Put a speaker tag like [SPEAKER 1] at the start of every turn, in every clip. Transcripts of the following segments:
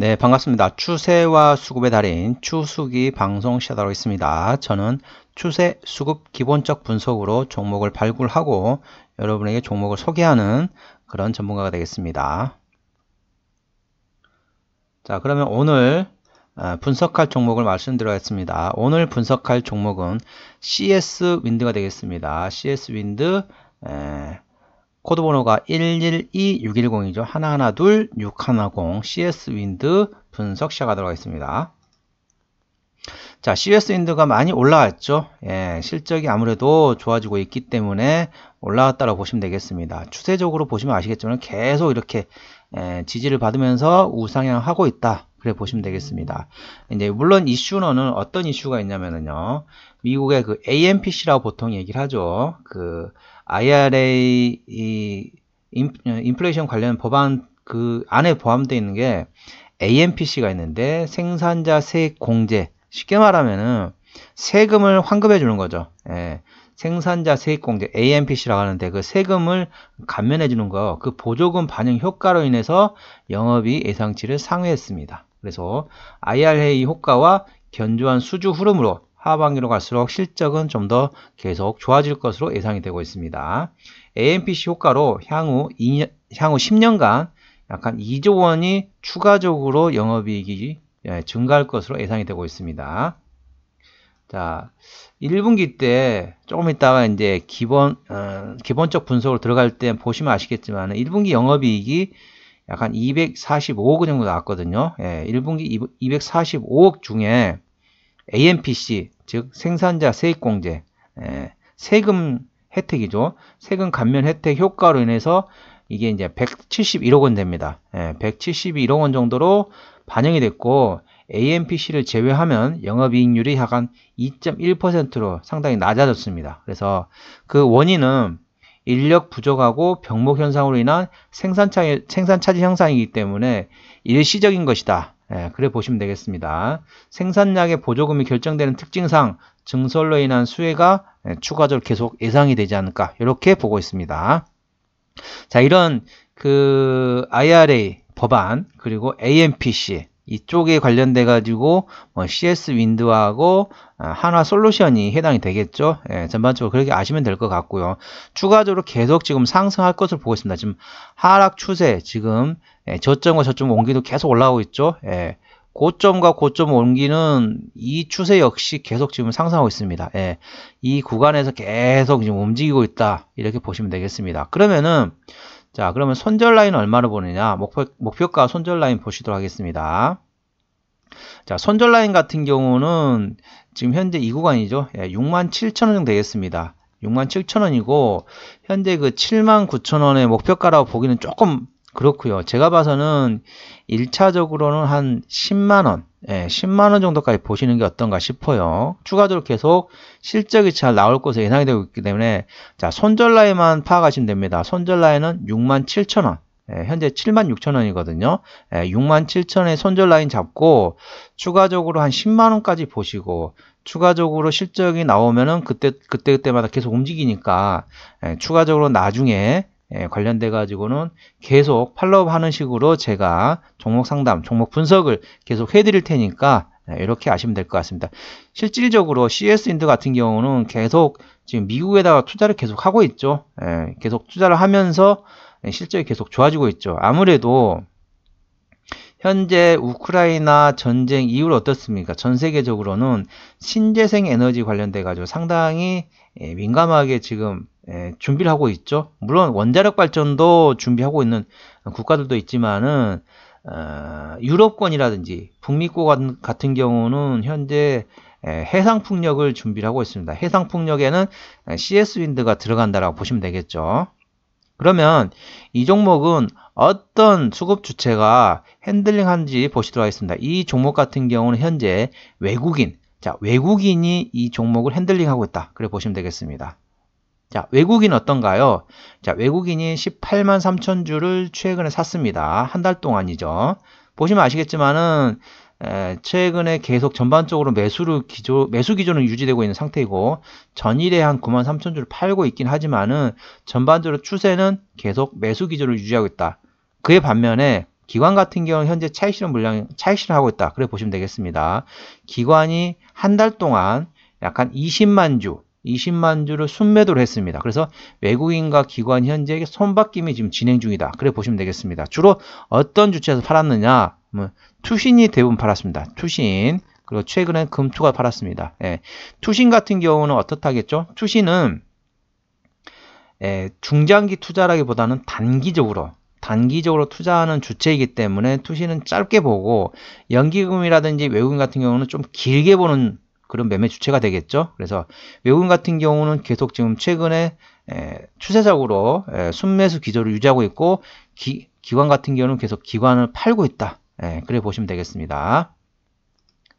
[SPEAKER 1] 네, 반갑습니다. 추세와 수급의 달인 추수기 방송 시작하고있습니다 저는 추세, 수급, 기본적 분석으로 종목을 발굴하고 여러분에게 종목을 소개하는 그런 전문가가 되겠습니다. 자, 그러면 오늘 아, 분석할 종목을 말씀드려야겠습니다. 오늘 분석할 종목은 CS 윈드가 되겠습니다. CS 윈드 에, 코드 번호가 112610이죠. 하나하나 둘610 CS 윈드 분석 시작하도록 하겠습니다. 자, CS 윈드가 많이 올라왔죠. 예, 실적이 아무래도 좋아지고 있기 때문에 올라왔다고 보시면 되겠습니다. 추세적으로 보시면 아시겠지만 계속 이렇게 예, 지지를 받으면서 우상향하고 있다. 그래 보시면 되겠습니다. 이제 물론 이슈는 어떤 이슈가 있냐면요 미국의 그 AMPC라고 보통 얘기를 하죠. 그 IRA 이 인플레이션 관련 법안 그 안에 포함되어 있는 게 AMPC가 있는데 생산자 세액 공제 쉽게 말하면은 세금을 환급해 주는 거죠. 예. 생산자 세액 공제 AMPC라고 하는데 그 세금을 감면해 주는 거 그 보조금 반영 효과로 인해서 영업이 예상치를 상회했습니다. 그래서 IRA 효과와 견조한 수주 흐름으로 하반기로 갈수록 실적은 좀 더 계속 좋아질 것으로 예상이 되고 있습니다. AMPC 효과로 향후 2년, 향후 10년간 약간 2조 원이 추가적으로 영업이익이 예, 증가할 것으로 예상이 되고 있습니다. 자, 1분기 때 조금 있다가 이제 기본 어, 기본적 분석으로 들어갈 때 보시면 아시겠지만 1분기 영업이익이 약간 245억 정도 나왔거든요. 예, 1분기 245억 중에 AMPC, 즉 생산자 세액공제, 예, 세금 혜택이죠. 세금 감면 혜택 효과로 인해서 이게 이제 171억 원 됩니다. 예, 171억 원 정도로 반영이 됐고 AMPC를 제외하면 영업이익률이 약한 2.1%로 상당히 낮아졌습니다. 그래서 그 원인은 인력 부족하고 병목 현상으로 인한 생산차, 생산차지 현상이기 때문에 일시적인 것이다. 예, 그래 보시면 되겠습니다. 생산량의 보조금이 결정되는 특징상 증설로 인한 수혜가 예, 추가적으로 계속 예상이 되지 않을까 이렇게 보고 있습니다. 자 이런 그 IRA 법안 그리고 AMPC 이쪽에 관련돼 가지고 뭐 CS 윈드하고 어, 하나 솔루션이 해당이 되겠죠. 예, 전반적으로 그렇게 아시면 될 것 같고요. 추가적으로 계속 지금 상승할 것을 보고 있습니다. 지금 하락 추세 지금 예, 저점과 저점 온기도 계속 올라오고 있죠. 예, 고점과 고점 온기는이 추세 역시 계속 지금 상승하고 있습니다. 예, 이 구간에서 계속 지금 움직이고 있다 이렇게 보시면 되겠습니다. 그러면은 자 그러면 손절 라인 얼마를 보느냐 목표, 목표가 손절 라인 보시도록 하겠습니다 자 손절 라인 같은 경우는 지금 현재 이 구간이죠 예, 67,000원 정도 되겠습니다 67,000원이고 현재 그 79,000원의 목표가라고 보기는 조금 그렇고요 제가 봐서는 1차적으로는 한 10만원 예, 10만원 정도까지 보시는 게 어떤가 싶어요. 추가적으로 계속 실적이 잘 나올 것으로 예상이 되고 있기 때문에 자 손절 라인만 파악하시면 됩니다. 손절 라인은 6만 7천원 예, 현재 7만 6천원이거든요. 예, 6만 7천원의 손절 라인 잡고 추가적으로 한 10만원까지 보시고 추가적으로 실적이 나오면은 그때 그때 그때마다 계속 움직이니까 예, 추가적으로 나중에 예, 관련돼 가지고는 계속 팔로업 하는 식으로 제가 종목 상담, 종목 분석을 계속 해드릴 테니까 예, 이렇게 아시면 될 것 같습니다. 실질적으로 CS 인드 같은 경우는 계속 지금 미국에다가 투자를 계속 하고 있죠. 예, 계속 투자를 하면서 예, 실적이 계속 좋아지고 있죠. 아무래도 현재 우크라이나 전쟁 이후로 어떻습니까? 전 세계적으로는 신재생 에너지 관련돼 가지고 상당히 예, 민감하게 지금 예, 준비를 하고 있죠. 물론 원자력 발전도 준비하고 있는 국가들도 있지만은 어, 유럽권이라든지 북미권 같은 경우는 현재 예, 해상 풍력을 준비 하고 있습니다. 해상 풍력에는 CS 예, 윈드가 들어간다라고 보시면 되겠죠. 그러면 이 종목은 어떤 수급 주체가 핸들링한지 보시도록 하겠습니다. 이 종목 같은 경우는 현재 외국인, 자 외국인이 이 종목을 핸들링하고 있다. 그래 보시면 되겠습니다. 자, 외국인 어떤가요? 자, 외국인이 18만 3천 주를 최근에 샀습니다. 한 달 동안이죠. 보시면 아시겠지만은 에, 최근에 계속 전반적으로 매수를 기조, 매수 기조는 유지되고 있는 상태이고 전일에 한 9만 3천 주를 팔고 있긴 하지만은 전반적으로 추세는 계속 매수 기조를 유지하고 있다. 그에 반면에 기관 같은 경우 는 현재 차익 실현 물량 차익 실현하고 있다. 그래 보시면 되겠습니다. 기관이 한 달 동안 약 한 20만 주 20만 주를 순매도를 했습니다. 그래서 외국인과 기관 현재 손바뀜이 지금 진행 중이다. 그래 보시면 되겠습니다. 주로 어떤 주체에서 팔았느냐? 뭐, 투신이 대부분 팔았습니다. 투신 그리고 최근엔 금투가 팔았습니다. 예. 투신 같은 경우는 어떻다겠죠? 투신은 예, 중장기 투자라기보다는 단기적으로 단기적으로 투자하는 주체이기 때문에 투신은 짧게 보고 연기금이라든지 외국인 같은 경우는 좀 길게 보는 그런 매매 주체가 되겠죠. 그래서 외국인 같은 경우는 계속 지금 최근에 추세적으로 순매수 기조를 유지하고 있고 기, 기관 같은 경우는 계속 기관을 팔고 있다. 그래 보시면 되겠습니다.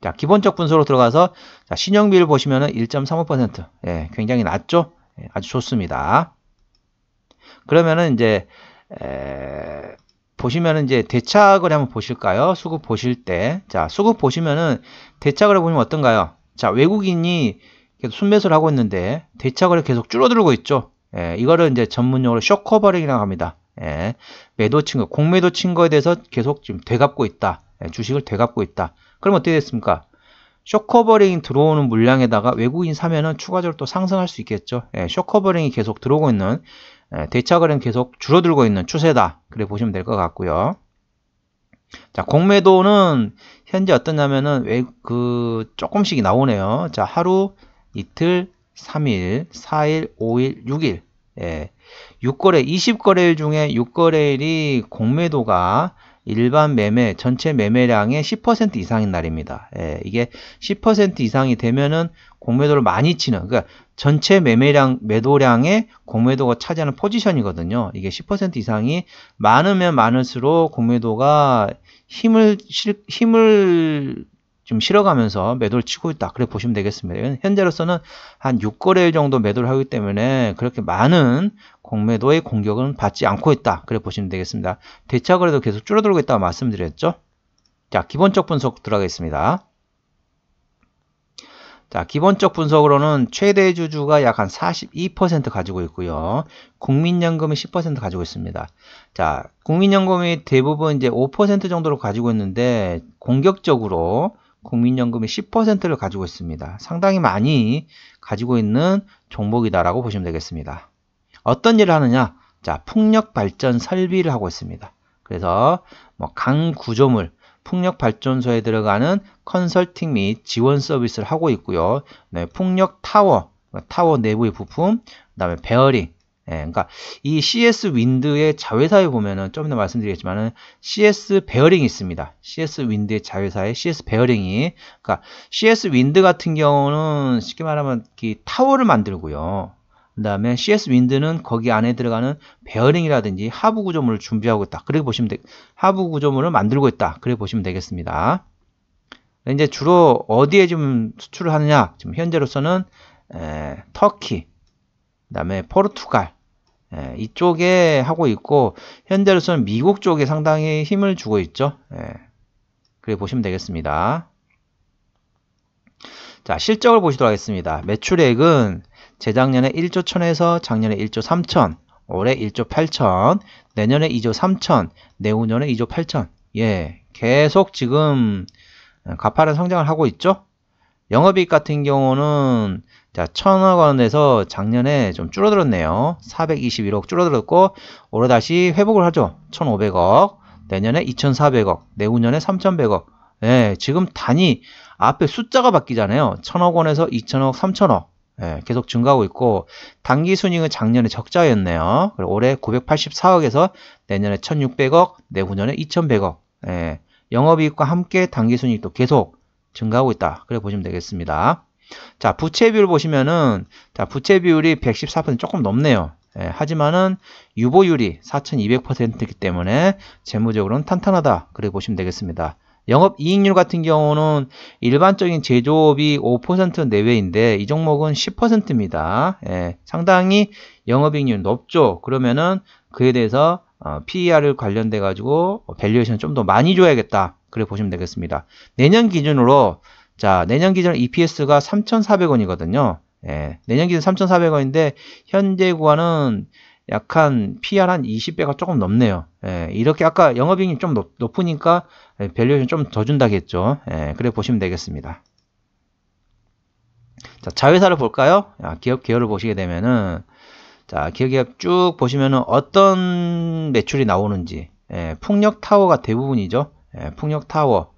[SPEAKER 1] 자, 기본적 분석으로 들어가서 자, 신용비율 보시면 1.35%. 예, 굉장히 낮죠? 예, 아주 좋습니다. 그러면은 이제 에... 보시면은 이제 대차거을 한번 보실까요? 수급 보실 때. 자, 수급 보시면은 대차거을 보면 어떤가요? 자, 외국인이 계속 순매수를 하고 있는데 대차거래 계속 줄어들고 있죠. 예, 이거를 이제 전문용어로 쇼커버링이라고 합니다. 예, 매도 친 거, 공매도 친 거에 대해서 계속 지금 되갚고 있다. 예, 주식을 되갚고 있다. 그럼 어떻게 됐습니까? 쇼커버링 들어오는 물량에다가 외국인 사면은 추가적으로 또 상승할 수 있겠죠. 예, 쇼커버링이 계속 들어오고 있는 예, 대차거래는 계속 줄어들고 있는 추세다. 그래 보시면 될 것 같고요. 자, 공매도는 현재 어떠냐면은 왜그 조금씩 나오네요. 자, 하루, 이틀, 3일, 4일, 5일, 6일. 예. 6거래 20거래일 중에 6거래일이 공매도가 일반 매매 전체 매매량의 10% 이상인 날입니다. 예, 이게 10% 이상이 되면은 공매도를 많이 치는 그러니까 전체 매매량, 매도량의 공매도가 차지하는 포지션이거든요. 이게 10% 이상이 많으면 많을수록 공매도가 힘을, 실, 힘을 좀 실어가면서 매도를 치고 있다. 그래 보시면 되겠습니다. 현재로서는 한 6거래일 정도 매도를 하기 때문에 그렇게 많은 공매도의 공격은 받지 않고 있다. 그래 보시면 되겠습니다. 대차 거래도 계속 줄어들고 있다 고 말씀드렸죠. 자, 기본적 분석 들어가겠습니다. 자, 기본적 분석으로는 최대 주주가 약 한 42% 가지고 있고요. 국민연금이 10% 가지고 있습니다. 자, 국민연금이 대부분 이제 5% 정도로 가지고 있는데 공격적으로 국민연금이 10%를 가지고 있습니다. 상당히 많이 가지고 있는 종목이다라고 보시면 되겠습니다. 어떤 일을 하느냐? 자, 풍력 발전 설비를 하고 있습니다. 그래서 뭐 강 구조물, 풍력 발전소에 들어가는 컨설팅 및 지원 서비스를 하고 있고요. 네, 풍력 타워, 그러니까 타워 내부의 부품, 그다음에 베어링. 예, 그니까이 CS 윈드의 자회사에 보면은 좀 이따 말씀드리겠지만은 CS 베어링이 있습니다. CS 윈드의 자회사의 CS 베어링이 그니까 CS 윈드 같은 경우는 쉽게 말하면 이 타워를 만들고요. 그 다음에 CS 윈드는 거기 안에 들어가는 베어링이라든지 하부 구조물을 준비하고 있다. 그렇게 보시면 되, 하부 구조물을 만들고 있다. 그렇게 보시면 되겠습니다. 이제 주로 어디에 좀 수출을 하느냐? 지금 현재로서는 에, 터키, 그다음에 포르투갈 에, 이쪽에 하고 있고 현재로서는 미국 쪽에 상당히 힘을 주고 있죠. 에, 그래 보시면 되겠습니다. 자 실적을 보시도록 하겠습니다. 매출액은 재작년에 1조 1000에서 작년에 1조 3000, 올해 1조 8000, 내년에 2조 3000, 내후년에 2조 8000. 예, 계속 지금 어, 가파른 성장을 하고 있죠? 영업이익 같은 경우는 자, 0억 원에서 작년에 좀 줄어들었네요. 421억 줄어들었고 올해 다시 회복을 하죠. 1,500억, 내년에 2,400억, 내후년에 3,100억. 예, 지금 단위 앞에 숫자가 바뀌잖아요. 1 0 0 0억 원에서 2 0 0 0억3 0 0 0억 예, 계속 증가하고 있고 단기 순이익은 작년에 적자였네요. 그리고 올해 984억에서 내년에 1,600억, 내후년에 2,100억. 예, 영업이익과 함께 단기 순이익도 계속 증가하고 있다. 그래 보시면 되겠습니다. 자, 부채 비율 보시면은 자, 부채 비율이 114% 조금 넘네요. 예, 하지만은 유보율이 4,200%이기 때문에 재무적으로는 탄탄하다. 그래 보시면 되겠습니다. 영업이익률 같은 경우는 일반적인 제조업이 5% 내외인데 이 종목은 10%입니다. 예, 상당히 영업이익률 높죠. 그러면은 그에 대해서 어, PER을 관련돼 가지고 밸류에이션 좀 더 많이 줘야겠다. 그래 보시면 되겠습니다. 내년 기준으로 자 내년 기준 EPS가 3,400원이거든요. 예, 내년 기준 3,400원인데 현재 구간은 약한 PR 한 20배가 조금 넘네요. 예, 이렇게 아까 영업이익이 좀 높, 으니까 밸류에이션 좀 더 준다겠죠. 예, 그래 보시면 되겠습니다. 자, 자회사를 볼까요? 아, 기업 계열을 보시게 되면은 자, 기업 계약 쭉 보시면은 어떤 매출이 나오는지 예, 풍력 타워가 대부분이죠. 예, 풍력 타워.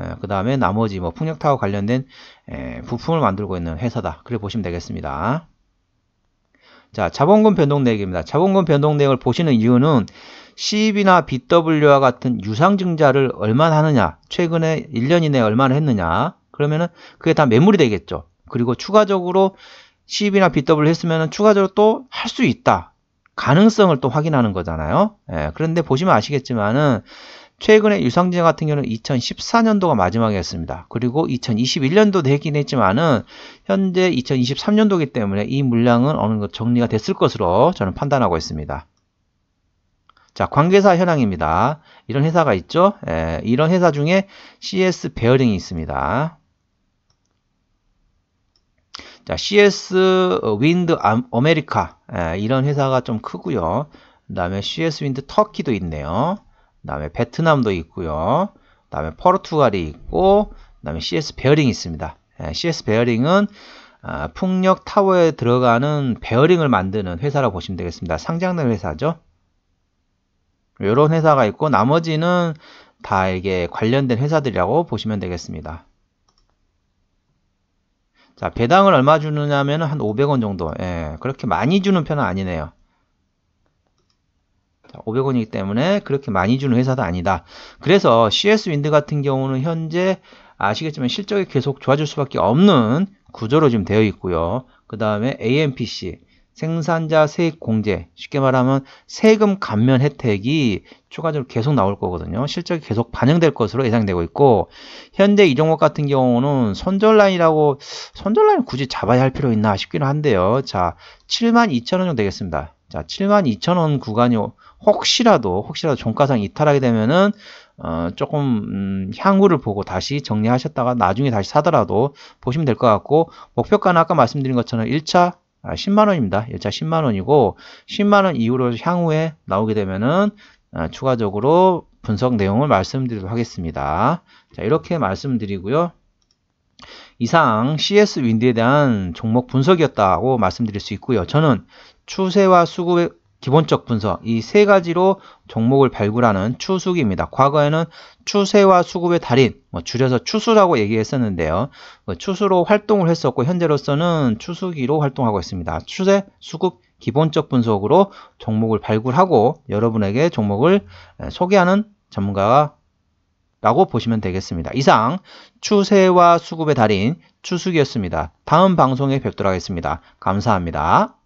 [SPEAKER 1] 예, 그 다음에 나머지 뭐 풍력 타워 관련된 예, 부품을 만들고 있는 회사다. 그래 보시면 되겠습니다. 자, 자본금 변동내역입니다. 자본금 변동내역을 보시는 이유는 CEB나 BW와 같은 유상증자를 얼마나 하느냐, 최근에 1년 이내에 얼마나 했느냐, 그러면은 그게 다 매물이 되겠죠. 그리고 추가적으로 CEB나 BW 했으면 은 추가적으로 또 할 수 있다. 가능성을 또 확인하는 거잖아요. 예, 그런데 보시면 아시겠지만은 최근에 유상증 같은 경우는 2014년도가 마지막이었습니다. 그리고 2021년도 되긴 했지만은 현재 2023년도이기 때문에 이 물량은 어느 정도 정리가 됐을 것으로 저는 판단하고 있습니다. 자, 관계사 현황입니다. 이런 회사가 있죠. 예, 이런 회사 중에 CS 베어링이 있습니다. 자, CS 윈드 아메리카 예, 이런 회사가 좀 크고요. 그 다음에 CS 윈드 터키도 있네요. 다음에 베트남도 있고요. 다음에 포르투갈이 있고 그 다음에 CS 베어링이 있습니다. 예, CS 베어링은 아, 풍력 타워에 들어가는 베어링을 만드는 회사라고 보시면 되겠습니다. 상장된 회사죠. 이런 회사가 있고 나머지는 다 이게 관련된 회사들이라고 보시면 되겠습니다. 자 배당을 얼마 주느냐면 한 500원 정도 예, 그렇게 많이 주는 편은 아니네요. 500원이기 때문에 그렇게 많이 주는 회사도 아니다. 그래서 CS 윈드 같은 경우는 현재 아시겠지만 실적이 계속 좋아질 수밖에 없는 구조로 지금 되어 있고요. 그 다음에 AMPC 생산자 세액 공제 쉽게 말하면 세금 감면 혜택이 추가적으로 계속 나올 거거든요. 실적이 계속 반영될 것으로 예상되고 있고 현재 이 종목 같은 경우는 손절라인이라고손절라인 굳이 잡아야 할 필요 있나 싶기는 한데요. 자, 72,000원 정도 되겠습니다. 자, 72,000원 구간이 혹시라도 혹시라도 종가상 이탈하게 되면은 어, 조금 음, 향후를 보고 다시 정리하셨다가 나중에 다시 사더라도 보시면 될 것 같고 목표가는 아까 말씀드린 것처럼 1차 아, 10만원입니다. 1차 10만원이고 10만원 이후로 향후에 나오게 되면은 아, 추가적으로 분석 내용을 말씀드리도록 하겠습니다. 자 이렇게 말씀드리고요. 이상 CS 윈드에 대한 종목 분석이었다고 말씀드릴 수 있고요. 저는 추세와 수급에 기본적 분석 이 세 가지로 종목을 발굴하는 추수기입니다. 과거에는 추세와 수급의 달인 뭐 줄여서 추수라고 얘기했었는데요. 뭐 추수로 활동을 했었고 현재로서는 추수기로 활동하고 있습니다. 추세, 수급, 기본적 분석으로 종목을 발굴하고 여러분에게 종목을 소개하는 전문가 라고 보시면 되겠습니다. 이상 추세와 수급의 달인 추수기였습니다. 다음 방송에 뵙도록 하겠습니다. 감사합니다.